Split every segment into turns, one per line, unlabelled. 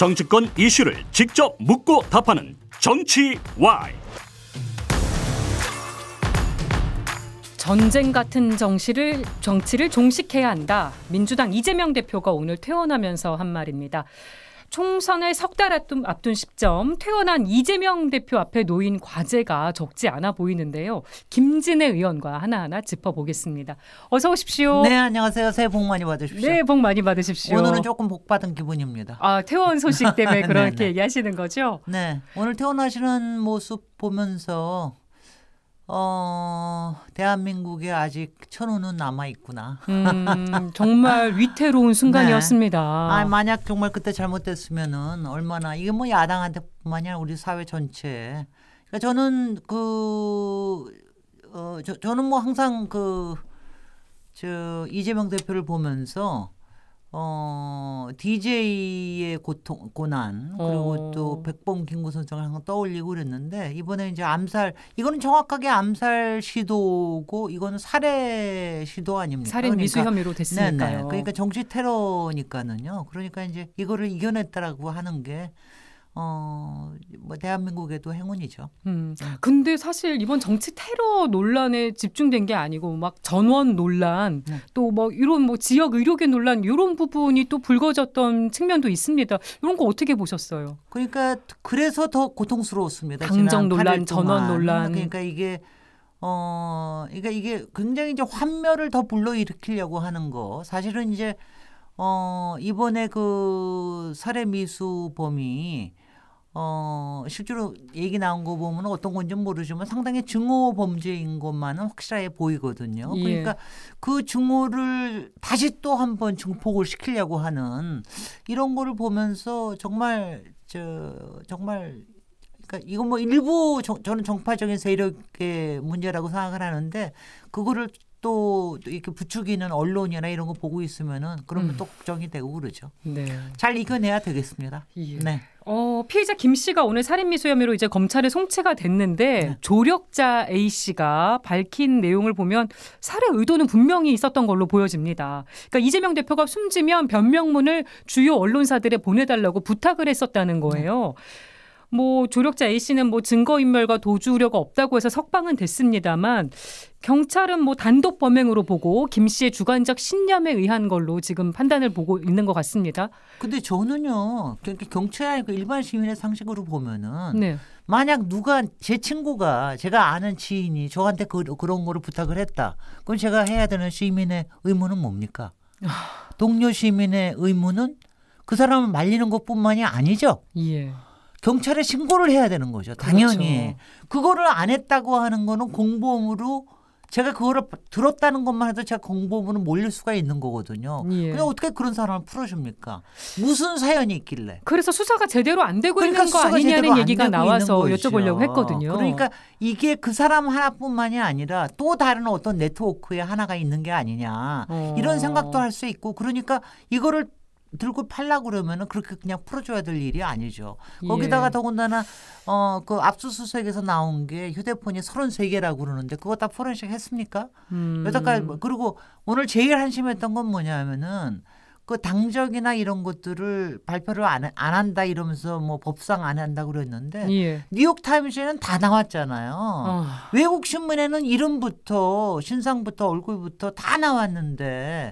정치권 이슈를 직접 묻고 답하는 정치 와이. 전쟁 같은 정치를 정치를 종식해야 한다. 민주당 이재명 대표가 오늘 퇴원하면서 한 말입니다. 총선을 석달 앞둔 시점 퇴원한 이재명 대표 앞에 놓인 과제가 적지 않아 보이는데요. 김진애 의원과 하나하나 짚어보겠습니다. 어서 오십시오. 네, 안녕하세요. 새해 복 많이 받으십시오. 네, 복 많이 받으십시오. 오늘은 조금 복 받은 기분입니다. 아, 퇴원 소식 때문에 네, 그렇게 네.
얘기하시는 거죠? 네. 오늘 퇴원하시는 모습 보면서 어, 대한민국에 아직 천우는 남아
있구나. 음,
정말 위태로운 순간이었습니다. 네. 아, 만약 정말 그때 잘못됐으면은 얼마나 이게 뭐 야당한테뿐만이 아니라 우리 사회 전체에. 그러니까 저는 그 어, 저, 저는 뭐 항상 그저 이재명 대표를 보면서 어, DJ의 고통, 고난, 그리고 어. 또 백범 김구 선생을 항상 떠올리고 그랬는데, 이번에 이제 암살, 이거는 정확하게 암살 시도고, 이거는 살해 시도 아닙니까? 살인 그러니까, 미수 혐의로 됐으니까요. 네네. 네. 그러니까 정치 테러니까는요. 그러니까 이제 이거를 이겨냈다라고 하는 게 어, 뭐 대한민국에도 행운이죠.
음. 음. 근데 사실 이번 정치 테러 논란에 집중된 게 아니고 막 전원 논란 네. 또뭐 이런 뭐 지역 의료계 논란 이런 부분이 또 불거졌던 측면도 있습니다. 이런 거 어떻게 보셨어요? 그러니까 그래서 더 고통스러웠습니다. 당정 논란, 전원 논란. 그러니까
이게 어, 그러니까 이게 굉장히 이제 환멸을 더 불러일으키려고 하는 거. 사실은 이제 어, 이번에 그 살해 미수범이 어, 실제로 얘기 나온 거 보면 어떤 건지 모르지만 상당히 증오 범죄인 것만은 확실하게 보이거든요. 예. 그러니까 그 증오를 다시 또 한 번 증폭을 시키려고 하는 이런 거를 보면서 정말 저 정말 그러니까 이건 뭐 일부 정, 저는 정파적인 세력의 문제라고 생각을 하는데 그거를 또 이렇게 부추기는 언론이나 이런 거 보고 있으면은 그러면 음. 또 걱정이 되고 그러죠. 네. 잘 이겨내야 되겠습니다. 예. 네.
어, 피해자 김 씨가 오늘 살인미수 혐의로 이제 검찰에 송치가 됐는데 네. 조력자 A 씨가 밝힌 내용을 보면 살해 의도는 분명히 있었던 걸로 보여집니다. 그러니까 이재명 대표가 숨지면 변명문을 주요 언론사들에 보내달라고 부탁을 했었다는 거예요. 네. 뭐 조력자 A 씨는 뭐 증거인멸과 도주 우려가 없다고 해서 석방은 됐습니다만 경찰은 뭐 단독 범행으로 보고 김 씨의 주관적 신념에 의한 걸로 지금 판단을 보고 있는 것 같습니다. 근데 저는요, 그러니까 경찰 그 일반 시민의 상식으로 보면은 네. 만약 누가 제
친구가 제가 아는 지인이 저한테 그, 그런 거를 부탁을 했다. 그럼 제가 해야 되는 시민의 의무는 뭡니까? 아. 동료 시민의 의무는 그 사람을 말리는 것뿐만이 아니죠. 예. 경찰에 신고를 해야 되는 거죠. 당연히. 그렇죠. 그거를 안 했다고 하는 거는 공범으로 제가 그거를 들었다는 것만 해도 제가 공범으로 몰릴 수가 있는 거거든요. 예. 근데 어떻게 그런 사람을 풀어줍니까? 무슨 사연이 있길래?
그래서 수사가 제대로 안 되고 그러니까 있는 거 아니냐는 얘기가 나와서 여쭤보려고 했거든요. 그러니까
이게 그 사람 하나뿐만이 아니라 또 다른 어떤 네트워크의 하나가 있는 게 아니냐 어. 이런 생각도 할 수 있고 그러니까 이거를 들고 팔라 그러면은 그렇게 그냥 풀어줘야 될 일이 아니죠. 예. 거기다가 예. 더군다나 어 그 압수수색에서 나온 게 휴대폰이 33개라고 그러는데 그거 다 포렌식 했습니까? 음. 여태까지 뭐 그리고 오늘 제일 한심했던 건 뭐냐면은 그 당적이나 이런 것들을 발표를 안, 안 한다 이러면서 뭐 법상 안 한다 그랬는데 예. 뉴욕 타임즈에는 다 나왔잖아요. 어. 외국 신문에는 이름부터 신상부터 얼굴부터 다 나왔는데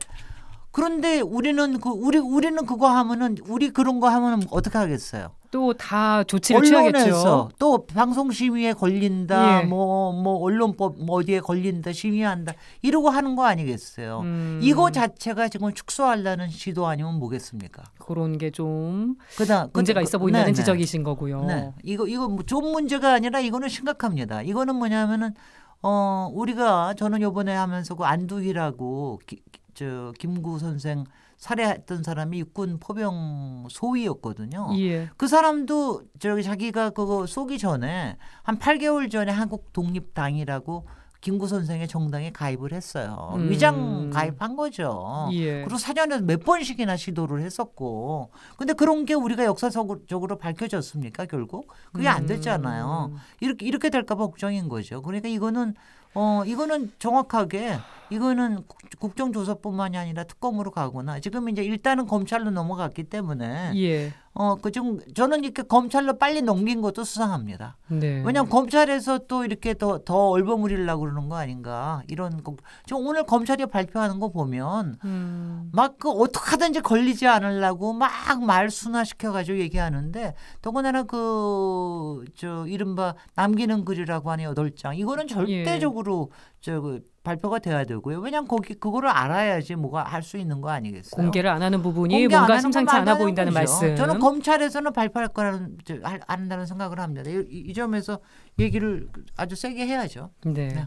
그런데 우리는 그 우리 우리는 그거 하면은 우리 그런 거 하면은 어떻게 하겠어요?
또 다 조치를 언론에서 취하겠죠.
또 방송 심의에 걸린다. 뭐뭐 예. 뭐, 뭐 언론법 뭐 어디에 걸린다. 심의한다. 이러고 하는 거 아니겠어요. 음. 이거 자체가 지금 축소하려는 시도 아니면 뭐겠습니까? 그런 게좀
그다 문제가 있어 보인다는 네, 네. 지적이신 거고요. 네.
이거 이거 뭐 좀 문제가 아니라 이거는 심각합니다. 이거는 뭐냐면은 어, 우리가 저는 요번에 하면서 그 안두희라고 저 김구 선생 살해했던 사람이 육군 포병 소위였거든요. 예. 그 사람도 저기 자기가 그거 쏘기 전에 한 8개월 전에 한국 독립당이라고 김구 선생의 정당에 가입을 했어요. 음. 위장 가입한 거죠. 예. 그리고 사전에 몇 번씩이나 시도를 했었고. 근데 그런 게 우리가 역사적으로 밝혀졌습니까, 결국? 그게 안 음. 됐잖아요. 이렇게, 이렇게 될까봐 걱정인 거죠. 그러니까 이거는, 어, 이거는 정확하게 이거는 국정조사뿐만이 아니라 특검으로 가거나 지금 이제 일단은 검찰로 넘어갔기 때문에 예. 어, 그좀 저는 이렇게 검찰로 빨리 넘긴 것도 수상합니다.
네. 왜냐면
검찰에서 또 이렇게 더, 더 얼버무리려고 그러는 거 아닌가 이런 거. 금 오늘 검찰이 발표하는 거 보면 음. 막그 어떻게 하든지 걸리지 않으려고 막 말 순화시켜가지고 얘기하는데 더군다나 그 저 이른바 남기는 글이라고 하는 여덟 장 이거는 절대적으로 예. 저 그 발표가 돼야 되고요. 왜냐하면 거기 그거를 알아야지 뭐가 할 수 있는 거 아니겠어요? 공개를
안 하는 부분이 공개 뭔가 안 심상치 않아 보인다는 거죠. 말씀. 저는
검찰에서는 발표할 거라는 한다는 생각을 합니다. 이, 이, 점에서 얘기를 아주 세게 해야죠.
네. 네.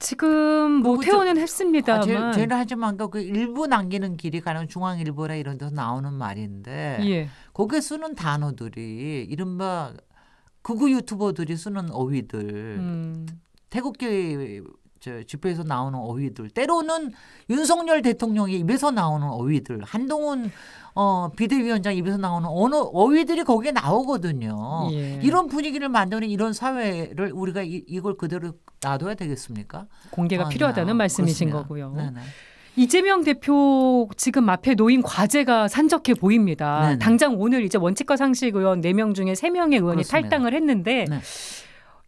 지금 모태원은 뭐 했습니다만 아, 제, 는
하지만 그, 그 일부 남기는 길이 가는 중앙일보라 이런 데서 나오는 말인데 예. 거기에 쓰는 단어들이 이른바 극우 유튜버들이 쓰는 어휘들 음. 태극기 저 집회에서 나오는 어휘들 때로는 윤석열 대통령의 입에서 나오는 어휘들 한동훈 어, 비대위원장 입에서 나오는 어느 어휘들이 거기에 나오거든요. 예. 이런 분위기를 만드는 이런 사회를 우리가 이, 걸 그대로 놔둬야 되겠습니까?
공개가 아, 필요하다는 아, 말씀이신 그렇습니다. 거고요. 네네. 이재명 대표 지금 앞에 놓인 과제가 산적해 보입니다. 네네. 당장 오늘 이제 원칙과 상식 의원 4명 중에 3명의 의원이 그렇습니다. 탈당을 했는데 네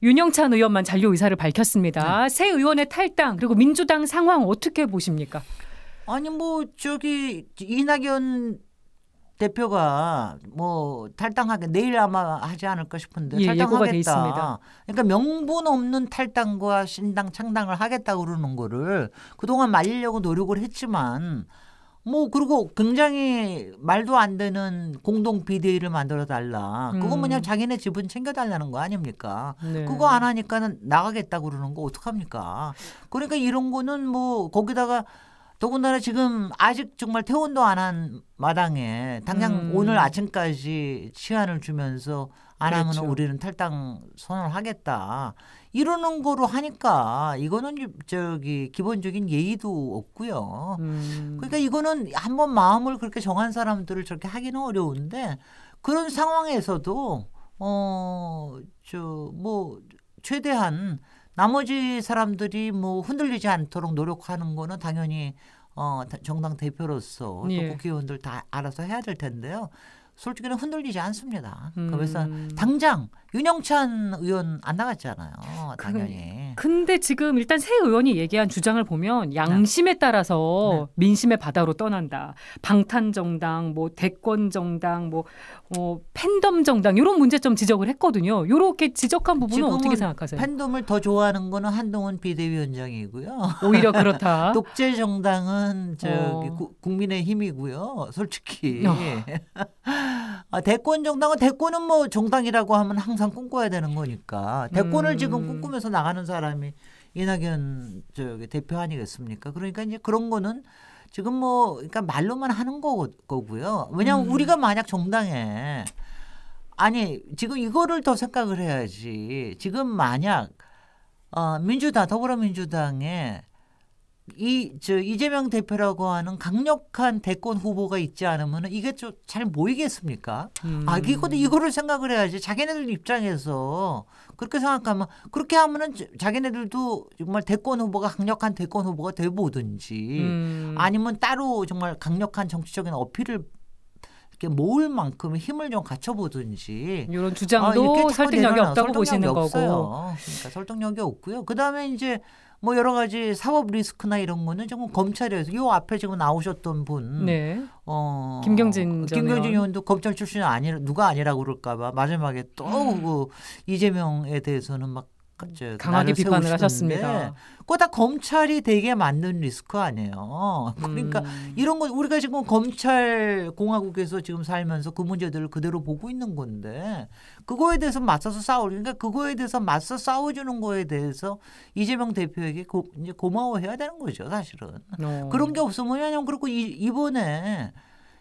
윤영찬 의원만 잔류 의사를 밝혔습니다. 네. 새 의원의 탈당 그리고 민주당 상황 어떻게 보십니까?
아니 뭐 저기 이낙연 대표가 뭐 탈당하게 내일 아마 하지 않을까 싶은데 예, 탈당하겠다. 그러니까 명분 없는 탈당과 신당 창당을 하겠다 그러는 거를 그동안 말리려고 노력을 했지만 뭐 그리고 굉장히 말도 안 되는 공동 비대위를 만들어 달라. 그거 음. 뭐냐 자기네 집은 챙겨 달라는 거 아닙니까? 네. 그거 안 하니까는 나가겠다 그러는 거 어떡합니까? 그러니까 이런 거는 뭐 거기다가 더군다나 지금 아직 정말 퇴원도 안 한 마당에 당장 음. 오늘 아침까지 치안을 주면서 안 그렇죠. 우리는 탈당 선언을 하겠다. 이러는 거로 하니까 이거는 저기 기본적인 예의도 없고요. 음. 그러니까 이거는 한번 마음을 그렇게 정한 사람들을 저렇게 하기는 어려운데 그런 상황에서도 어 저 뭐 최대한 나머지 사람들이 뭐 흔들리지 않도록 노력하는 거는 당연히 어 정당 대표로서 예. 또 국회의원들 다 알아서 해야 될 텐데요. 솔직히는 흔들리지 않습니다. 그러니까 음. 그래서 당장 윤영찬 의원 안 나갔잖아요. 당연히.
근데 지금 일단 새 의원이 얘기한 주장을 보면 양심에 네. 따라서 네. 민심의 바다로 떠난다. 방탄 정당, 뭐 대권 정당, 뭐 어, 팬덤 정당 이런 문제점 지적을 했거든요. 이렇게 지적한 부분은 어떻게 생각하세요?
팬덤을 더 좋아하는 거는 한동훈 비대위원장이고요. 오히려 그렇다. 독재 정당은 저기 어. 국민의 힘이고요. 솔직히. 어. 아, 대권 정당은 대권은 뭐 정당이라고 하면 항상 꿈꿔야 되는 거니까 대권을 음. 지금 꿈꾸면서 나가는 사람이 이낙연 저기 대표 아니겠습니까? 그러니까 이제 그런 거는 지금 뭐 그러니까 말로만 하는 거, 거 고요 왜냐하면 음. 우리가 만약 정당에 아니 지금 이거를 더 생각을 해야지. 지금 만약 어, 민주당 더불어민주당에 이저 이재명 대표라고 하는 강력한 대권 후보가 있지 않으면 이게 좀 잘 모이겠습니까? 음. 아, 이거도 이거를 생각을 해야지. 자기네들 입장에서 그렇게 생각하면 그렇게 하면은 자기네들도 정말 대권 후보가 강력한 대권 후보가 돼 보든지 음. 아니면 따로 정말 강력한 정치적인 어필을 모을 만큼 힘을 좀 갖춰보든지 이런 주장도 아, 설득력이 없다고 설이 보시는 없어요. 그러니까 설득력이 없고요. 그 다음에 이제 뭐 여러 가지 사법 리스크나 이런 거는 지금 검찰에서 요 앞에 지금 나오셨던 분, 네.
어 김경진 전 김경진 의원도
검찰 출신이 아니라 누가 아니라 그럴까봐 마지막에 또 음. 그 이재명에 대해서는 막 강하게 비판을 하셨습니다. 그거 다 검찰이 되게 맞는 리스크 아니에요. 그러니까 음. 이런 거 우리가 지금 검찰 공화국에서 지금 살면서 그 문제들을 그대로 보고 있는 건데 그거에 대해서 맞서서 싸우니까 그러니까 그거에 대해서 맞서 싸워주는 거에 대해서 이재명 대표에게 고, 이제 고마워해야 되는 거죠 사실은. 어. 그런 게 없으면 왜냐면 그리고 이, 이번에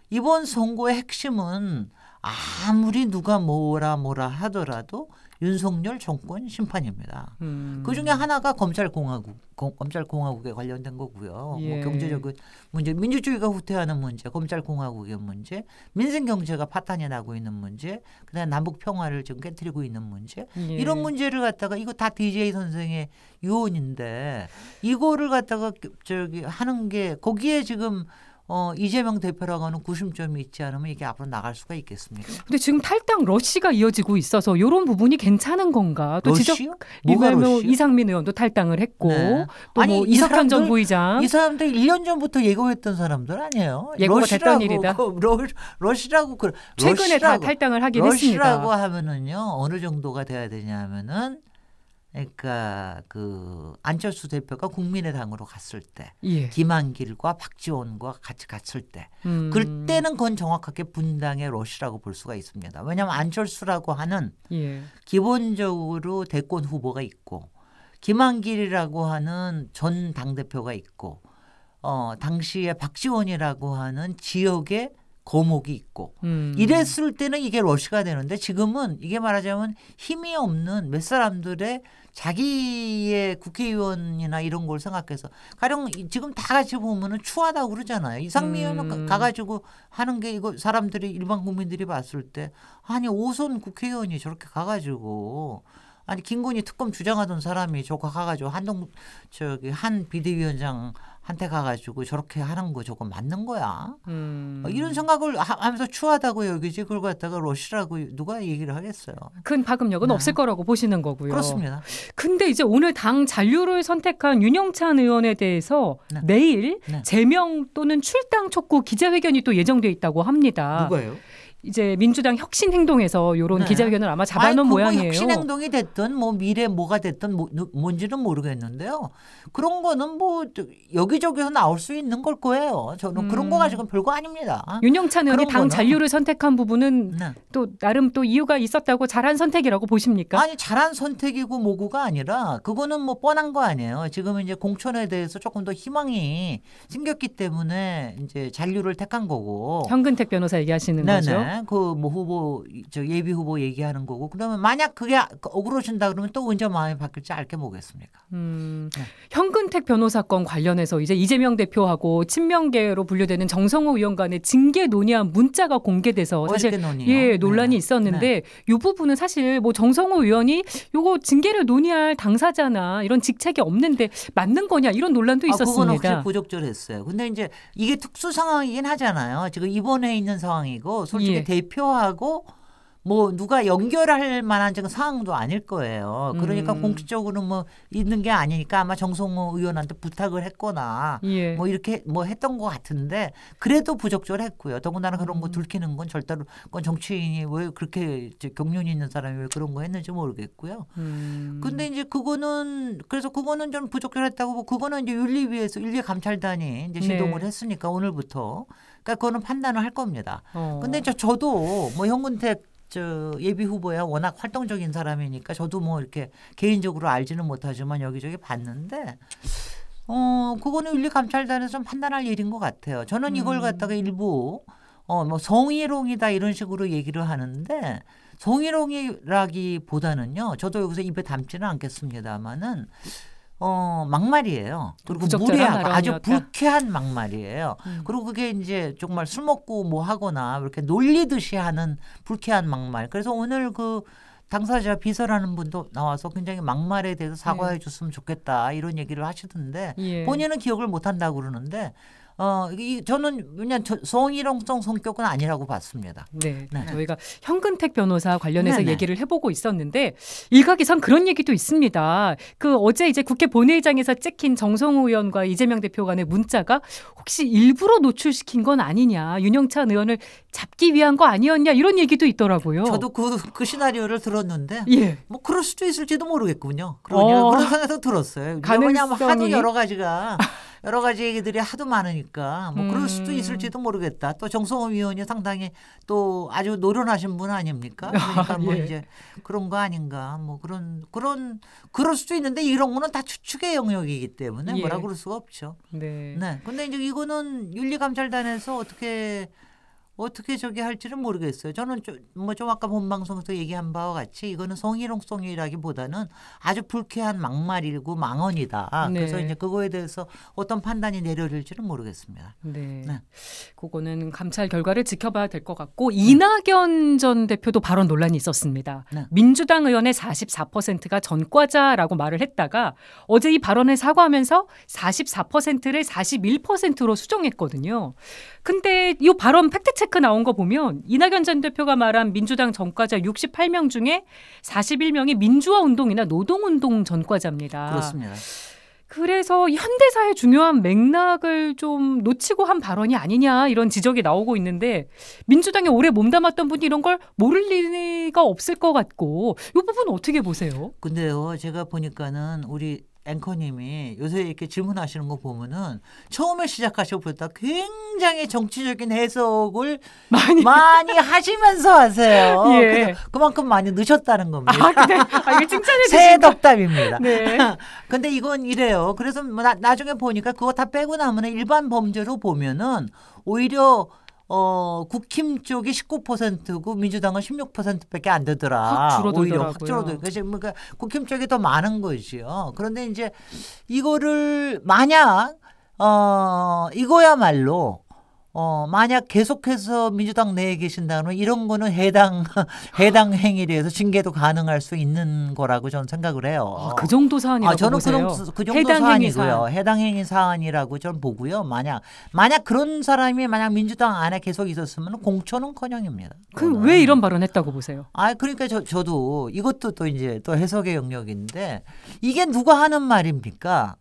이번 선거의 핵심은 아무리 누가 뭐라 뭐라 하더라도 윤석열 정권 심판입니다. 음. 그 중에 하나가 검찰 공화국 검찰 공화국에 관련된 거고요. 뭐 예. 뭐 경제적인 그 문제, 민주주의가 후퇴하는 문제, 검찰 공화국의 문제, 민생 경제가 파탄이 나고 있는 문제, 그다음 남북 평화를 지금 깨뜨리고 있는 문제, 예. 이런 문제를 갖다가 이거 다 DJ 선생의 유언인데 이거를 갖다가 그 저기 하는 게 거기에 지금 어, 이재명 대표라고 하는 구심점이 있지 않으면 이게 앞으로 나갈 수가 있겠습니까?
근데 지금 탈당 러시가 이어지고 있어서 이런 부분이 괜찮은 건가? 또 러시요? 지적 이발명 이상민 의원도 탈당을 했고 네. 또뭐 이석현 전 부의장 이 사람들 1년 전부터 예고했던 사람들 아니에요? 예고가 됐던 일이다.
그, 러, 러시라고 그
최근에 러시라고, 다 탈당을 하긴 러시라고 했습니다. 러시라고 하면은요 어느
정도가 돼야 되냐면은 그러니까 그 안철수 대표가 국민의당으로 갔을 때 예. 김한길과 박지원과 같이 갔을 때 음. 그때는 그건 정확하게 분당의 러시라고 볼 수가 있습니다. 왜냐하면 안철수라고 하는 예. 기본적으로 대권 후보가 있고 김한길이라고 하는 전 당대표가 있고 어 당시에 박지원이라고 하는 지역의 거목이 있고 음. 이랬을 때는 이게 러시가 되는데 지금은 이게 말하자면 힘이 없는 몇 사람들의 자기의 국회의원이나 이런 걸 생각해서 가령 지금 다 같이 보면은 추하다고 그러잖아요. 이상미 의원 음. 가가지고 하는 게 이거 사람들이 일반 국민들이 봤을 때 아니 오선 국회의원이 저렇게 가가지고 아니 김건희 특검 주장하던 사람이 저거 가가지고 한동 저기 한 비대위원장 한테 가가지고 저렇게 하는 거 저거 맞는 거야.
음. 어, 이런
생각을 하면서 추하다고 여기지 그걸 갖다가
러시라고 누가 얘기를 하겠어요. 큰 파급력은 네. 없을 거라고 보시는 거고요. 그렇습니다. 근데 이제 오늘 당 잔류를 선택한 윤영찬 의원에 대해서 네. 내일 네. 제명 또는 출당 촉구 기자회견이 또 예정돼 있다고 합니다. 누가요? 이제 민주당 혁신 행동에서 이런 네. 기자회견을 아마 잡아놓은 아니, 모양이에요. 혁신 행동이
됐든 뭐 미래 뭐가 됐든 뭐, 뭔지는 모르겠는데요. 그런 거는 뭐 여기저기서 나올 수 있는 걸
거예요. 저는 음. 그런 거 가지고 별거
아닙니다. 윤영찬 의원당 거는. 잔류를
선택한 부분은 네. 또 나름 또 이유가 있었다고 잘한 선택이라고 보십니까? 아니 잘한 선택이고 뭐고가 아니라
그거는 뭐 뻔한 거 아니에요. 지금 이제 공천에 대해서 조금 더 희망이 생겼기 때문에 이제 잔류를 택한 거고.
현근택 변호사 얘기하시는 네네. 거죠.
그뭐 후보 저 예비 후보 얘기하는 거고 그러면 만약 그게 그 억울해진다 그러면 또 언제 마음이 바뀔지 알게 뭐겠습니까.
음, 네. 현근택 변호사 건 관련해서 이제 이재명 대표하고 친명계로 분류되는 정성호 의원 간의 징계 논의한 문자가 공개돼서 사실 논의요. 예 논란이 네. 있었는데 네. 이 부분은 사실 뭐 정성호 의원이 요거 징계를 논의할 당사자나 이런 직책이 없는데 맞는 거냐 이런 논란도 있었습니다. 아, 그건 확실히
부적절했어요. 근데 이제 이게 특수 상황이긴 하잖아요. 지금 이번에 있는 상황이고 솔직히 예. 대표하고 뭐 누가 연결할 만한 지금 상황도 아닐 거예요. 그러니까 음. 공식적으로 뭐 있는 게 아니니까 아마 정성호 의원한테 부탁을 했거나 예. 뭐 이렇게 뭐 했던 것 같은데 그래도 부적절했고요. 더군다나 그런 음. 거 들키는 건 절대로 그건 정치인이 왜 그렇게 경륜이 있는 사람이 왜 그런 거 했는지 모르겠고요. 음. 근데 이제 그거는 그래서 그거는 좀 부적절했다고 뭐 그거는 이제 윤리위에서 윤리 감찰단이 이제 시동을 네. 했으니까 오늘부터 그러니까 그거는 판단을 할 겁니다. 어. 근데 저 저도 뭐 현근택 저 예비 후보야 워낙 활동적인 사람이니까 저도 뭐 이렇게 개인적으로 알지는 못하지만 여기저기 봤는데 어 그거는 윤리 감찰단에서 판단할 일인 것 같아요. 저는 이걸 음. 갖다가 일부 어 뭐 성희롱이다 이런 식으로 얘기를 하는데 성희롱이라기보다는요. 저도 여기서 입에 담지는 않겠습니다만은 어 막말이에요. 그리고 무례하고 아주 불쾌한 막말이에요. 음. 그리고 그게 이제 정말 술 먹고 뭐 하거나 이렇게 놀리듯이 하는 불쾌한 막말. 그래서 오늘 그 당사자 비서라는 분도 나와서 굉장히 막말에 대해서 사과해 네. 줬으면 좋겠다 이런 얘기를 하시던데 예. 본인은 기억을 못 한다고 그러는데 어,
이, 저는 그냥 저, 성희롱성 성격은 아니라고 봤습니다. 네, 네. 저희가 현근택 변호사 관련해서 네네. 네. 얘기를 해보고 있었는데 일각에선 그런 얘기도 있습니다. 그 어제 이제 국회 본회의장에서 찍힌 정성호 의원과 이재명 대표 간의 문자가 혹시 일부러 노출시킨 건 아니냐, 윤영찬 의원을 잡기 위한 거 아니었냐 이런 얘기도 있더라고요. 저도 그,
그 시나리오를 들었는데 예. 뭐 그럴 수도 있을지도 모르겠군요.
그러냐, 어, 그런 생각도
들었어요. 가능성이... 왜냐하면 하도 여러 가지가 여러 가지 얘기들이 하도 많으니까 뭐 그럴 수도 음. 있을지도 모르겠다. 또 정성호 위원이 상당히 또 아주 노련하신 분 아닙니까? 그러니까 뭐 아, 예. 이제 그런 거 아닌가 뭐 그런 그런 그럴 수도 있는데 이런 거는 다 추측의 영역이기 때문에 예. 뭐라 그럴 수가 없죠. 네. 네. 근데 이제 이거는 윤리감찰단에서 어떻게 어떻게 저기 할지는 모르겠어요. 저는 뭐좀 뭐 아까 본 방송에서 얘기한 바와 같이 이거는 성희롱송이라기보다는 아주 불쾌한 막말이고 망언이다. 네. 그래서 이제 그거에 대해서 어떤 판단이 내려질지는 모르겠습니다.
네. 네. 그거는 감찰 결과를 지켜봐야 될 것 같고 네. 이낙연 전 대표도 바로 논란이 있었습니다. 네. 민주당 의원의 44%가 전과자라고 말을 했다가 어제 이 발언을 사과하면서 44%를 41%로 수정했거든요. 근데 이 발언 팩트 체크 스펙 나온 거 보면 이낙연 전 대표가 말한 민주당 전과자 68명 중에 41명이 민주화 운동이나 노동 운동 전과자입니다. 그렇습니다. 그래서 현대사의 중요한 맥락을 좀 놓치고 한 발언이 아니냐 이런 지적이 나오고 있는데 민주당에 오래 몸담았던 분이 이런 걸 모를 리가 없을 것 같고 이 부분 어떻게 보세요? 근데요 제가 보니까는
우리 앵커님이 요새 이렇게 질문하시는 거 보면은 처음에 시작하시고 보다 굉장히 정치적인 해석을 많이, 많이 하시면서 하세요. 예. 그만큼 많이 늦었다는 겁니다. 아, 그냥, 네. 아 이거 칭찬해 새 덕담입니다. 네. 근데 이건 이래요. 그래서 뭐 나, 나중에 보니까 그거 다 빼고 나면은 일반 범죄로 보면은 오히려 어, 국힘 쪽이 19%고 민주당은 16%밖에 안 되더라. 확 오히려 확 줄어들. 그래서 그러니까 국힘 쪽이 더 많은 거지요. 그런데 이제 이거를 만약 어, 이거야말로 어, 만약 계속해서 민주당 내에 계신다면 이런 거는 해당, 해당 행위에 대해서 징계도 가능할 수 있는 거라고 저는 생각을 해요. 아, 그 정도 사안이라고 아, 저는 그 보세요. 그 정도, 그 정도 해당 사안이고요. 행위 사안. 해당 행위 사안이라고 저는 보고요. 만약, 만약 그런 사람이 만약 민주당 안에 계속 있었으면 공천은 커녕입니다. 그 왜 이런 발언 했다고 보세요? 아, 그러니까 저, 저도 이것도 또 이제 또 해석의 영역인데 이게 누가 하는 말입니까?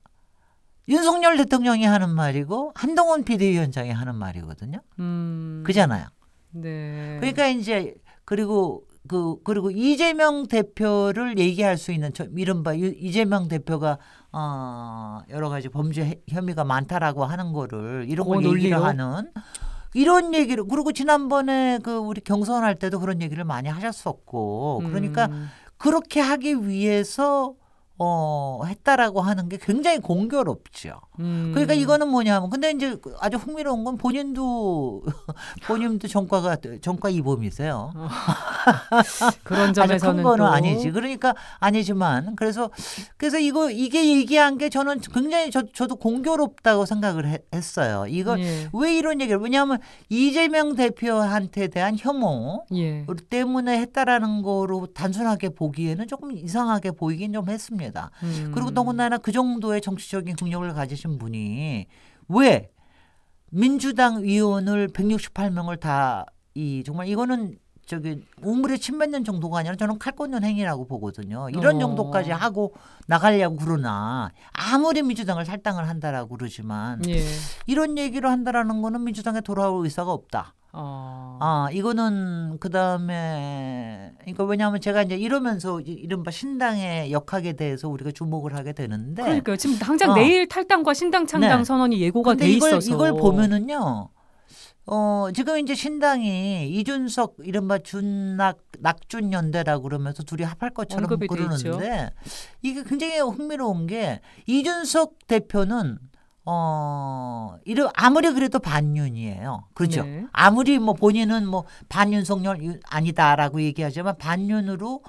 윤석열 대통령이 하는 말이고 한동훈 비대위원장이 하는 말이거든요. 음. 그잖아요. 네. 그러니까 이제 그리고 그 그리고 이재명 대표를 얘기할 수 있는 저, 이른바 이재명 대표가 어 여러 가지 범죄 혐의가 많다라고 하는 거를 이런 걸 논리로 하는 이런 얘기를 그리고 지난번에 그 우리 경선할 때도 그런 얘기를 많이 하셨었고 그러니까 음. 그렇게 하기 위해서 어, 했다라고 하는 게 굉장히 공교롭죠. 음. 그러니까 이거는 뭐냐면 하 근데 이제 아주 흥미로운 건 본인도 본인도 전과가 전과 이범이세요. 그런 점에서는 아주 큰 거는 아니지. 그러니까 아니지만 그래서 그래서 이거 이게 얘기한 게 저는 굉장히 저, 저도 공교롭다고 생각을 해, 했어요. 이걸 예. 왜 이런 얘기를 왜냐하면 이재명 대표한테 대한 혐오 예. 때문에 했다라는 거로 단순하게 보기에는 조금 이상하게 보이긴 좀 했습니다. 겁니다. 음. 그리고 더군다나 그 정도의 정치적인 능력을 가지신 분이 왜 민주당 의원을 168명을 다 이 정말 이거는 저기 우물에 침 뱉는 정도가 아니라 저는 칼 꽂는 행위라고 보거든요. 이런 어. 정도까지 하고 나가려고 그러나 아무리 민주당을 살당을 한다라고 그러지만 예. 이런 얘기를 한다라는 거는 민주당에 돌아올 의사가 없다. 어. 아, 이거는 그 다음에, 그러니까 왜냐하면 제가 이제 이러면서 이른바 신당의 역학에 대해서 우리가 주목을 하게 되는데. 그러니까 지금 당장 어. 내일
탈당과 신당 창당 네. 선언이 예고가 돼 이걸, 있어서. 이걸
보면은요. 어, 지금 이제 신당이 이준석 이른바 준낙 낙준 연대라고 그러면서 둘이 합할 것처럼 그러는데 이게 굉장히 흥미로운 게 이준석 대표는 어, 이래 아무리 그래도 반윤이에요. 그죠 네. 아무리 뭐 본인은 뭐 반윤석열 아니다라고 얘기하지만 반윤으로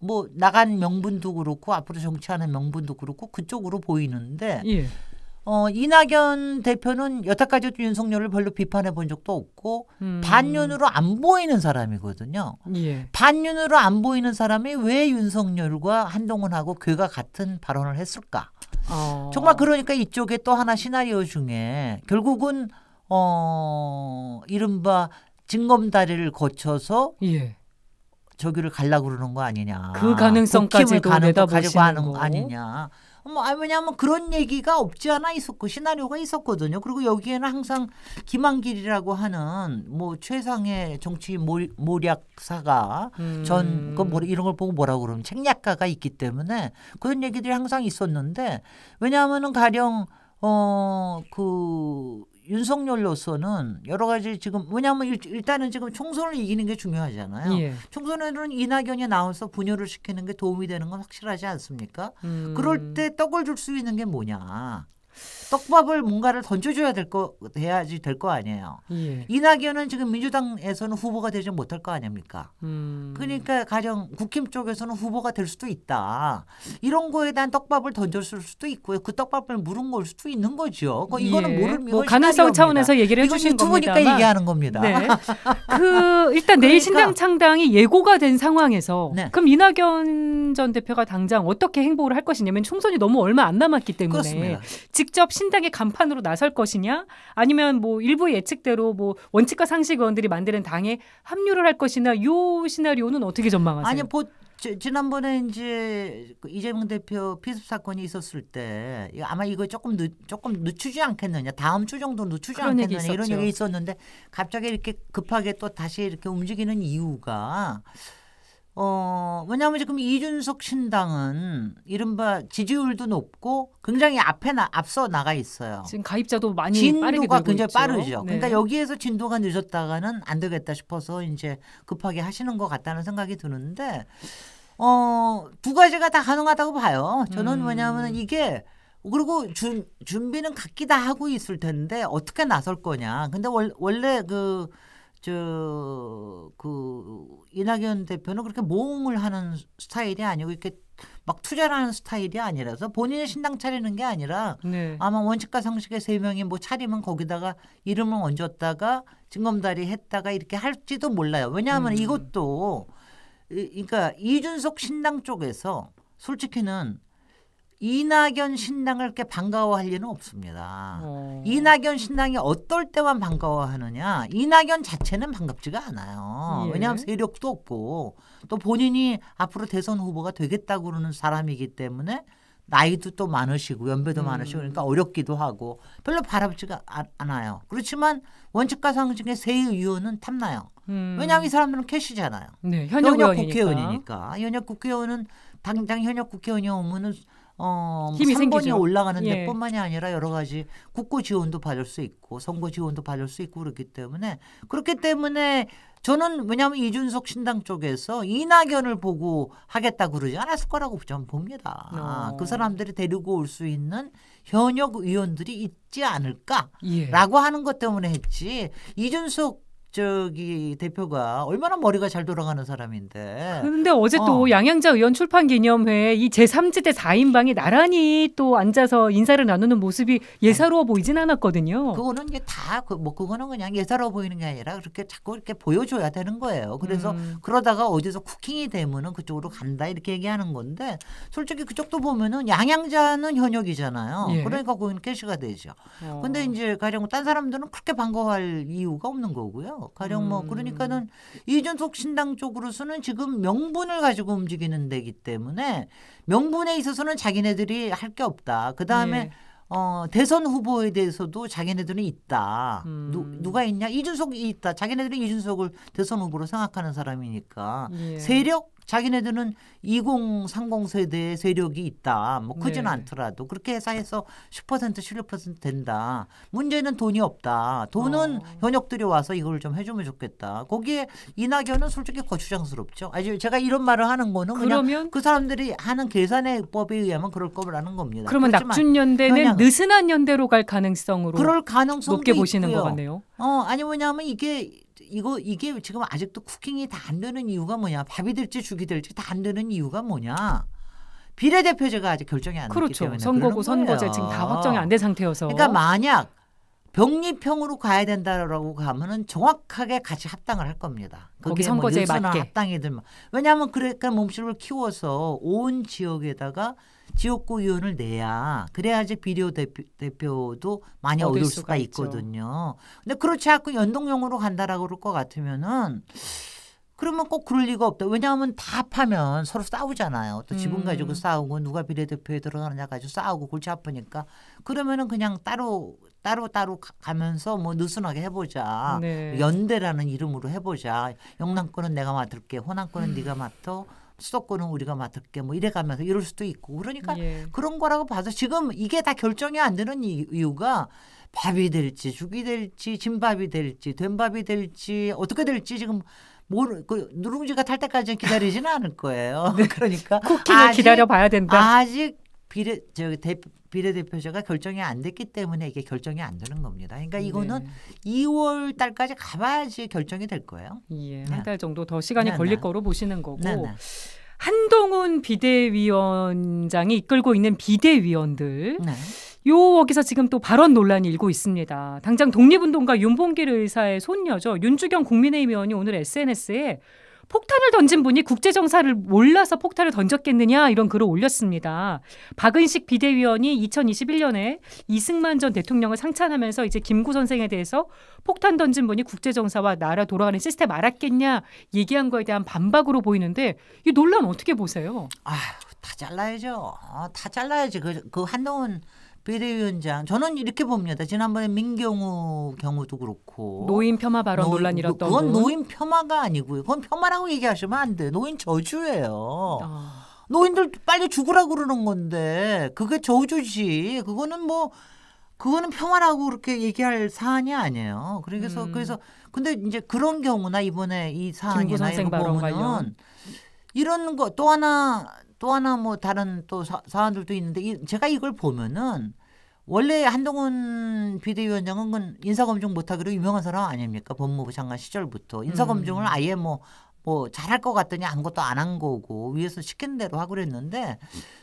뭐 나간 명분도 그렇고 앞으로 정치하는 명분도 그렇고 그쪽으로 보이는데 예. 어, 이낙연 대표는 여태까지 윤석열을 별로 비판해 본 적도 없고 음. 반윤으로 안 보이는 사람이거든요. 예. 반윤으로 안 보이는 사람이 왜 윤석열과 한동훈하고 괴가 같은 발언을 했을까? 어. 정말 그러니까 이쪽에 또 하나 시나리오 중에 결국은 어 이른바 징검다리를 거쳐서 예. 저기를 갈라 그러는 거 아니냐. 그 가능성까지도 가는 내다보시는 거 아니냐. 뭐 아니 왜냐하면 그런 얘기가 없지 않아 있었고 시나리오가 있었거든요. 그리고 여기에는 항상 김한길이라고 하는 뭐 최상의 정치 모략사가 음. 전그 뭐 이런 걸 보고 뭐라고 그러면 책략가가 있기 때문에 그런 얘기들이 항상 있었는데 왜냐하면 가령 어그 윤석열로서는 여러 가지 지금 뭐냐면 일, 단은 지금 총선을 이기는 게 중요하잖아요. 예. 총선에는 이낙연이 나와서 분열을 시키는 게 도움이 되는 건 확실하지 않습니까? 음. 그럴 때 떡을 줄 수 있는 게 뭐냐? 떡밥을 뭔가를 던져줘야 될 거 해야지 될 거 아니에요. 예. 이낙연은 지금 민주당에서는 후보가 되지 못할 거 아닙니까. 음. 그러니까 가령 국힘 쪽에서는 후보가 될 수도 있다. 이런 거에 대한 떡밥을 던졌을 수도 있고요. 그 떡밥을 물은 걸 수도 있는 거죠. 그러 이거는 예. 모를 뭐 가능성 차원에서
얘기를 해주신 겁니다. 유튜브니까 얘기하는 겁니다. 네. 그 일단 내일 그러니까. 신당 창당이 예고가 된 상황에서 네. 그럼 이낙연 전 대표가 당장 어떻게 행보를 할 것이냐면 총선이 너무 얼마 안 남았기 때문에 그렇습니다. 직접 신당의 간판으로 나설 것이냐 아니면 뭐 일부 예측대로 뭐 원칙과 상식 의원들이 만드는 당에 합류를 할것이냐요 시나리오는 어떻게 전망하세요? 아니 보, 지, 지난번에 이제 그 이재명 대표 피습 사건이
있었을 때 아마 이거 조금 늦, 조금 늦추지 않겠느냐 다음 주 정도 늦추지 않겠느냐 이런 얘기 있었는데 갑자기 이렇게 급하게 또 다시 이렇게 움직이는 이유가 어, 왜냐하면 지금 이준석 신당은 이른바 지지율도 높고 굉장히 앞에 나, 앞서 나가 있어요. 지금 가입자도 많이 진도가 굉장히 있죠. 빠르죠. 네. 그러니까 여기에서 진도가 늦었다가는 안 되겠다 싶어서 이제 급하게 하시는 것 같다는 생각이 드는데 어, 두 가지가 다 가능하다고 봐요. 저는 음. 왜냐하면 이게 그리고 주, 준비는 각기 다 하고 있을 텐데 어떻게 나설 거냐. 근데 월, 원래 그 저그 이낙연 대표는 그렇게 모험을 하는 스타일이 아니고 이렇게 막 투자를 하는 스타일이 아니라서 본인의 신당 차리는 게 아니라 네. 아마 원칙과 상식의 세 명이 뭐 차리면 거기다가 이름을 얹었다가 징검다리 했다가 이렇게 할지도 몰라요. 왜냐하면 음. 이것도 그러니까 이준석 신당 쪽에서 솔직히는 이낙연 신당을 그렇게 반가워할 리는 없습니다. 어. 이낙연 신당이 어떨 때만 반가워하느냐. 이낙연 자체는 반갑지가 않아요. 예. 왜냐하면 세력도 없고 또 본인이 앞으로 대선 후보가 되겠다고 그러는 사람이기 때문에 나이도 또 많으시고 연배도 음. 많으시고 그러니까 어렵기도 하고 별로 바랍지가 아, 않아요. 그렇지만 원칙과 상징의 세 의원은 탐나요. 음. 왜냐하면 이 사람들은 캐시잖아요. 네, 현역, 현역 국회의원이니까. 현역 국회의원은 당장 현역 국회의원이 오면은 어, 뭐 힘이 3번이 올라가는 예. 데뿐만이 아니라 여러 가지 국고 지원도 받을 수 있고 선거 지원도 받을 수 있고 그렇기 때문에 그렇기 때문에 저는 왜냐하면 이준석 신당 쪽에서 이낙연을 보고 하겠다 그러지 않았을 거라고 저는 봅니다. 어. 그 사람들이 데리고 올 수 있는 현역 의원들이 있지 않을까라고 예. 하는 것 때문에 했지 이준석 저기 대표가 얼마나 머리가 잘 돌아가는 사람인데. 그런데 어제 어.
양양자 의원 출판 기념회 이 제3지대 4인방이 나란히 또 앉아서 인사를 나누는 모습이 예사로워 보이진 않았거든요.
그거는 이제 다뭐 그 그거는 그냥 예사로워 보이는 게 아니라 그렇게 자꾸 이렇게 보여줘야 되는 거예요. 그래서 음. 그러다가 어디서 쿠킹이 되면은 그쪽으로 간다 이렇게 얘기하는 건데 솔직히 그쪽도 보면은 양양자는 현역이잖아요. 예. 그러니까 거기는 캐시가 되죠. 어. 근데 이제 가령 딴 사람들은 그렇게 반가워할 이유가 없는 거고요. 가령 뭐 음. 그러니까는 이준석 신당 쪽으로서는 지금 명분을 가지고 움직이는 데기 때문에 명분에 있어서는 자기네들이 할 게 없다. 그 다음에 네. 예. 어, 대선 후보에 대해서도 자기네들은 있다. 음. 누, 누가 있냐? 이준석이 있다. 자기네들이 이준석을 대선 후보로 생각하는 사람이니까 예. 세력 자기네들은 2030 세대의 세력이 있다. 뭐 크진 네. 않더라도 그렇게 회사에서 10% 16% 된다. 문제는 돈이 없다. 돈은 어. 현역들이 와서 이걸 좀 해주면 좋겠다. 거기에 이낙연은 솔직히 거추장스럽죠. 아니 제가 이런 말을 하는 거는 그러면 그 사람들이 하는 계산의 법에 의하면 그럴 거라는
겁니다. 그러면 낙준연대는 느슨한 연대로 갈 가능성으로 그럴 가능성 높게 보시는 있고요. 것 같네요.
어 아니 뭐냐면 이게 이거 이게 지금 아직도 쿠킹이 다 안 되는 이유가 뭐냐? 밥이 될지 죽이 될지 다 안 되는 이유가 뭐냐? 비례대표제가 아직 결정이 안 그렇죠. 됐기 때문에 선거구 선거제 지금 다 확정이 안 된 상태여서 그러니까 만약 병립형으로 가야 된다라고 가면은 정확하게 같이 합당을 할 겁니다. 거기 뭐 선거제에 뭐 맞게 합당이든 뭐. 왜냐하면 그러니까 몸집을 키워서 온 지역에다가 지역구 의원을 내야 그래야지 비료 대표, 대표도 많이 얻을, 얻을 수가, 수가 있거든요. 근데 그렇지 않고 연동형으로 간다라고 그럴 것 같으면은 그러면 꼭 그럴 리가 없다. 왜냐하면 다 파면 서로 싸우잖아요. 또 지분 가지고 음. 싸우고 누가 비례대표에 들어가느냐 가지고 싸우고 골치 아프니까 그러면은 그냥 따로 따로 따로 가면서 뭐 느슨하게 해보자. 네. 연대라는 이름으로 해보자. 영남권은 내가 맡을게. 호남권은 음. 네가 맡어. 수도권은 우리가 맡을게 뭐 이래가면서 이럴 수도 있고 그러니까 예. 그런 거라고 봐서 지금 이게 다 결정이 안 되는 이유가 밥이 될지 죽이 될지 진밥이 될지 된밥이 될지 어떻게 될지 지금 모르 그 누룽지가 탈 때까지는 기다리지는 않을 거예요. 네. 그러니까 쿠키는 기다려 봐야 된다. 아직 비례 저 비례대표제가 결정이 안 됐기 때문에 이게 결정이 안 되는 겁니다. 그러니까 네. 이거는 네.
2월 달까지 가봐야지 결정이 될 거예요. 예, 한달 네. 정도 더 시간이 네 걸릴 네. 거로 보시는 거고. 네네. 한동훈 비대위원장이 이끌고 있는 비대위원들 네. 여기서 지금 또 발언 논란이 일고 있습니다. 당장 독립운동가 윤봉길 의사의 손녀죠. 윤주경 국민의힘 의원이 오늘 SNS에 폭탄을 던진 분이 국제정사를 몰라서 폭탄을 던졌겠느냐 이런 글을 올렸습니다. 박은식 비대위원이 2021년에 이승만 전 대통령을 상찬하면서 이제 김구 선생에 대해서 폭탄 던진 분이 국제정사와 나라 돌아가는 시스템 알았겠냐 얘기한 거에 대한 반박으로 보이는데 이 논란 어떻게 보세요?
아다 잘라야죠. 어, 다 잘라야지. 그, 그 한동훈 비대위원장 저는 이렇게 봅니다. 지난번에 민경우 경우도 그렇고 노인 폄하 발언 노, 논란이었던 그건 노인 폄하가 아니고요. 그건 폄하라고 얘기하시면 안 돼. 노인 저주예요. 아. 노인들 빨리 죽으라 고 그러는 건데 그게 저주지. 그거는 뭐 그거는 평화라고 그렇게 얘기할 사안이 아니에요. 그래서 음. 그래서 근데 이제 그런 경우나 이번에 이 사안이나 이런 거 보면은 이런 거 또 하나 또 하나 뭐 다른 또 사, 안들도 있는데 이, 제가 이걸 보면은 원래 한동훈 비대위원장은 인사검증 못하기로 유명한 사람 아닙니까 법무부 장관 시절부터 인사검증을 음. 아예 뭐뭐 뭐 잘할 것 같더니 아무것도 안 한 거고 위에서 시킨 대로 하고 그랬는데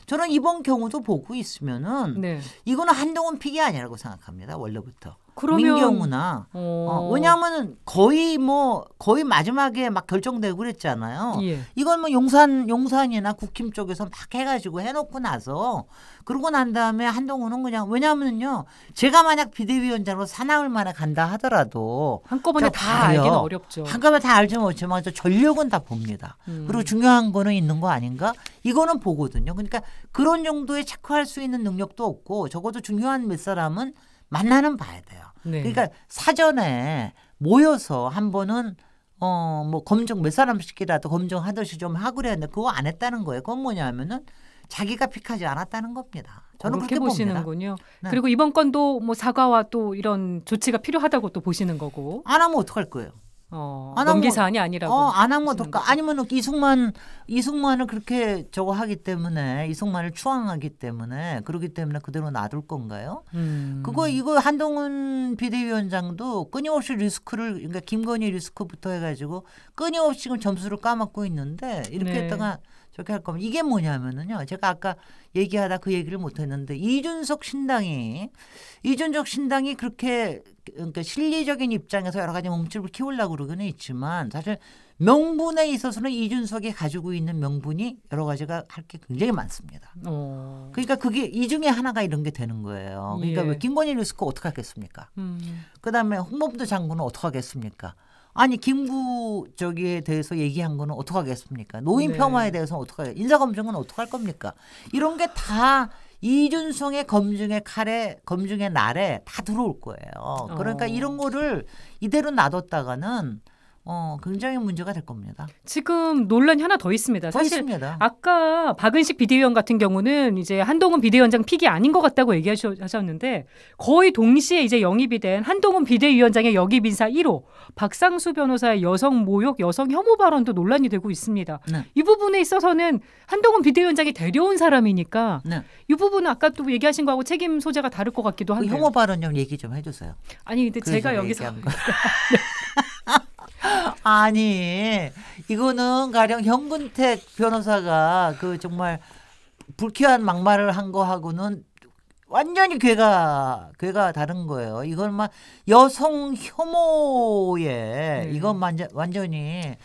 저는 이번 경우도 보고 있으면은 네. 이거는 한동훈 픽이 아니라고 생각합니다 원래부터 그러면... 민경우나 어. 어, 왜냐하면 거의 뭐 거의 마지막에 막 결정되고 그랬잖아요. 예. 이건 뭐 용산 용산이나 국힘 쪽에서 막 해가지고 해놓고 나서 그러고 난 다음에 한동훈은 그냥 왜냐하면요 제가 만약 비대위원장으로 사나흘 만에 간다 하더라도 한꺼번에 다 알기는 어렵죠. 한꺼번에 다 알지 못지만 전력은 다 봅니다. 음. 그리고 중요한 거는 있는 거 아닌가 이거는 보거든요. 그러니까 그런 정도의 체크할 수 있는 능력도 없고 적어도 중요한 몇 사람은 만나는 봐야 돼요. 네. 그러니까 사전에 모여서 한 번은 어 뭐 검증 몇 사람씩이라도 검증하듯이 좀 하고 그랬는데 그거 안 했다는 거예요. 그건 뭐냐면은 자기가 픽하지 않았다는 겁니다. 저는 그렇게, 그렇게 보시는군요. 네. 그리고
이번 건도 뭐 사과와 또 이런 조치가 필요하다고 또 보시는 거고. 안 하면 어떡할 거예요? 어, 안항모, 넘기사안이 아니라고. 어, 안항 어떨까? 아니면
이승만 이승만을 그렇게 저거 하기 때문에 이승만을 추앙하기 때문에 그러기 때문에 그대로 놔둘 건가요? 음. 그거 이거 한동훈 비대위원장도 끊임없이 리스크를 그러니까 김건희 리스크부터 해가지고 끊임없이 지금 점수를 까먹고 있는데 이렇게 네. 했다가 저렇게 할 거면 이게 뭐냐면은요. 제가 아까 얘기하다 그 얘기를 못했는데 이준석 신당이 이준석 신당이 그렇게 그러니까 실리적인 입장에서 여러 가지 몸집을 키우려고 그러고는 있지만 사실 명분에 있어서는 이준석이 가지고 있는 명분이 여러 가지가 할 게 굉장히 많습니다. 오. 어. 그러니까 그게 이 중에 하나가 이런 게 되는 거예요. 그러니까 예. 왜 김건희 뉴스코 어떻게 하겠습니까? 음. 그다음에 홍범도 장군은 어떻게 하겠습니까? 아니 김구 저기에 대해서 얘기한 거는 어떻게 하겠습니까? 노인 네. 폄하에 대해서 어떻게 하겠? 인사 검증은 어떻게 할 겁니까? 이런 게 다 이준성의 검증의 칼에 검증의 날에 다 들어올 거예요. 그러니까 어. 이런 거를
이대로 놔뒀다가는
어, 굉장히 문제가 될 겁니다.
지금 논란이 하나 더 있습니다. 더 사실 있습니다. 아까 박은식 비대위원 같은 경우는 이제 한동훈 비대위원장 픽이 아닌 것 같다고 얘기하셨는데 거의 동시에 이제 영입이 된 한동훈 비대위원장의 역입 인사 1호 박상수 변호사의 여성 모욕, 여성 혐오 발언도 논란이 되고 있습니다. 네. 이 부분에 있어서는 한동훈 비대위원장이 데려온 사람이니까 네. 이 부분은 아까 또 얘기하신 거하고 책임 소재가 다를 것 같기도 그 한데 그 혐오
발언 좀 얘기 좀 해주세요.
아니 근데 그 제가 여기서 아니 이거는 가령
현근택 변호사가 그 정말 불쾌한 막말을 한 거하고는 완전히 괴가 괴가 다른 거예요. 이건막 여성 혐오에 네. 이것만 완전히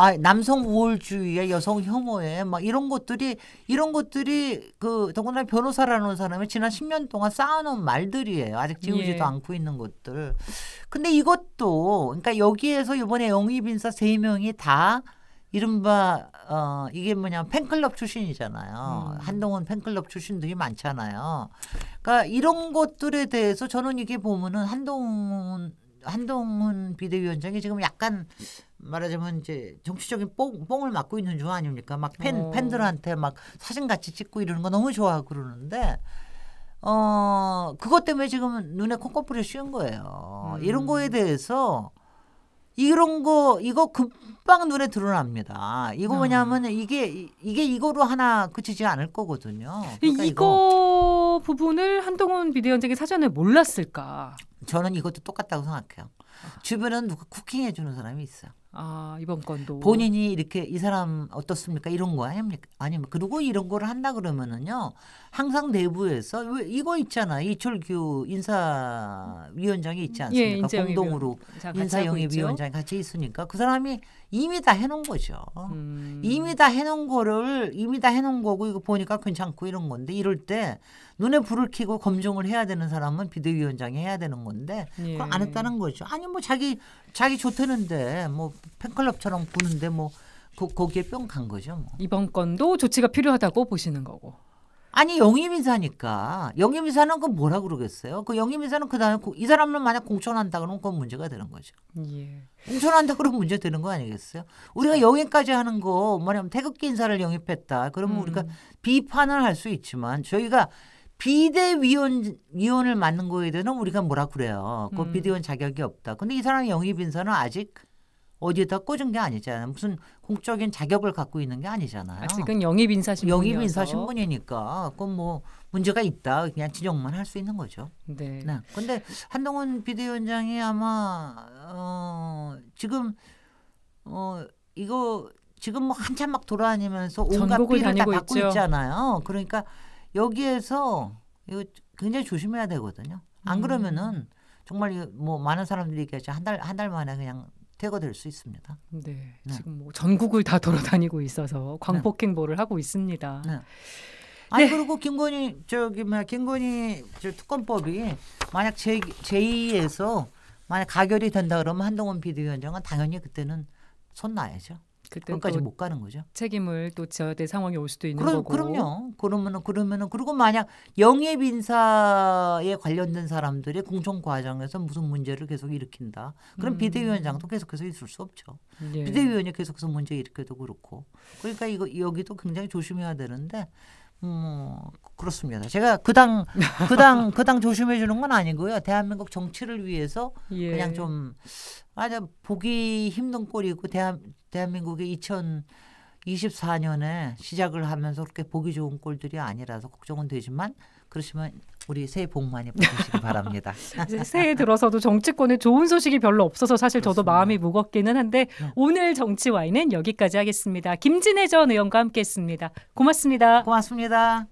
아, 남성 우월주의에 여성 혐오에 막 이런 것들이 이런 것들이 그 더군다나 변호사라는 사람이 지난 10년 동안 쌓아놓은 말들이에요. 아직 지우지도 예. 않고 있는 것들. 근데 이것도 그러니까 여기에서 이번에 영입 인사 세 명이 다 이른바 어 이게 뭐냐 팬클럽 출신이잖아요. 음. 한동훈 팬클럽 출신들이 많잖아요. 그러니까 이런 것들에 대해서 저는 이게 보면은 한동훈 한동훈 비대위원장이 지금 약간 말하자면 이제 정치적인 뽕, 뽕을 맡고 있는 중 아닙니까? 막 팬, 어. 팬들한테 막 사진 같이 찍고 이러는 거 너무 좋아하고 그러는데 어, 그것 때문에 지금 눈에 콩꺼풀이 씌운 거예요. 음. 이런 거에 대해서 이런 거 이거 금방 눈에 드러납니다. 이거 아. 뭐냐면 이게 이게 이거로 하나 그치지 않을 거거든요. 그러니까 이거, 이거, 부분을 한동훈 비대위원장이 사전에 몰랐을까? 저는 이것도 똑같다고 생각해요. 주변은 누가 쿠킹해 주는 사람이 있어요. 아 이번 건도 본인이 이렇게 이 사람 어떻습니까 이런 거 아닙니까 아니면 그리고 이런 거를 한다 그러면은요 항상 내부에서 왜 이거 있잖아 이철규 인사위원장이 있지 예, 않습니까 예, 공동으로 인사영입위원장이 같이 있으니까 그 사람이 이미 다 해놓은 거죠 음. 이미 다 해놓은 거를 이미 다 해놓은 거고 이거 보니까 괜찮고 이런 건데 이럴 때 눈에 불을 켜고 검증을 해야 되는 사람은 비대위원장이 해야 되는 건데 예. 그걸 안 예. 했다는 거죠. 아니 뭐 자기 자기 좋다는데 뭐 팬클럽처럼 구는데 뭐 그, 거기에 뿅 간 거죠. 뭐.
이번 건도 조치가 필요하다고 보시는 거고. 아니 영입이사니까
영입이사는 그 뭐라 그러겠어요? 그 영입이사는 그 다음에 이 사람을 만약 공천한다 그러면 그건 문제가 되는 거죠. 예. 공천한다 그러면 문제 되는 거 아니겠어요? 우리가 네. 영입까지 하는 거 뭐냐면 태극기 인사를 영입했다. 그러면 음. 우리가 비판을 할 수 있지만 저희가 비대위원위원을 맡는 거에 대해서는 우리가 뭐라 그래요. 그 음. 비대위원 자격이 없다. 근데 이 사람 영입 인사는 아직 어디에다 꽂은 게 아니잖아요. 무슨 공적인 자격을 갖고 있는 게 아니잖아요. 아직은 영입 인사 신분 영입 인사 신분이니까 그건 뭐 문제가 있다. 그냥 지적만 할 수 있는 거죠. 네. 네. 근데 한동훈 비대위원장이 아마 어 지금 어 이거 지금 뭐 한참 막 돌아다니면서 온갖 비를 다 받고 있잖아요. 그러니까 여기에서 이거 굉장히 조심해야 되거든요. 안 음. 그러면은 정말 뭐 많은 사람들이 얘기하죠. 한달 한 달 만에 그냥 퇴거될 수 있습니다. 네, 네, 지금 뭐 전국을 다
돌아다니고 있어서
광폭행보를 네. 하고 있습니다. 네. 아니 네. 그리고 김건희 저기 뭐 김건희 저 특검법이 만약 제 제2에서 만약 가결이 된다 그러면 한동훈 비대위원장은 당연히 그때는 손 놔야죠. 그때까지 못 가는 거죠. 책임을 또 져야 될 상황이 올 수도 있는 그럼, 거고. 그럼요. 그러면은 그러면은 그리고 만약 영입 인사에 관련된 사람들이 공청 과정에서 무슨 문제를 계속 일으킨다. 그럼 음. 비대위원장도 계속해서 있을 수 없죠. 예. 비대위원이 계속해서 문제 일으켜도 그렇고. 그러니까 이거 여기도 굉장히 조심해야 되는데 음, 그렇습니다. 제가 그 당 그 당 그 당 조심해 주는 건 아니고요. 대한민국 정치를 위해서 예. 그냥 좀 아주 보기 힘든 꼴이고 대한 대한민국의 2024년에 시작을 하면서 그렇게 보기 좋은 꼴들이 아니라서 걱정은 되지만
그렇지만 우리 새해 복 많이
받으시기 바랍니다.
새해 들어서도 정치권에 좋은 소식이 별로 없어서 사실 저도 그렇습니다. 마음이 무겁기는 한데 네. 오늘 정치 와인은 여기까지 하겠습니다. 김진애 전 의원과 함께했습니다. 고맙습니다. 고맙습니다.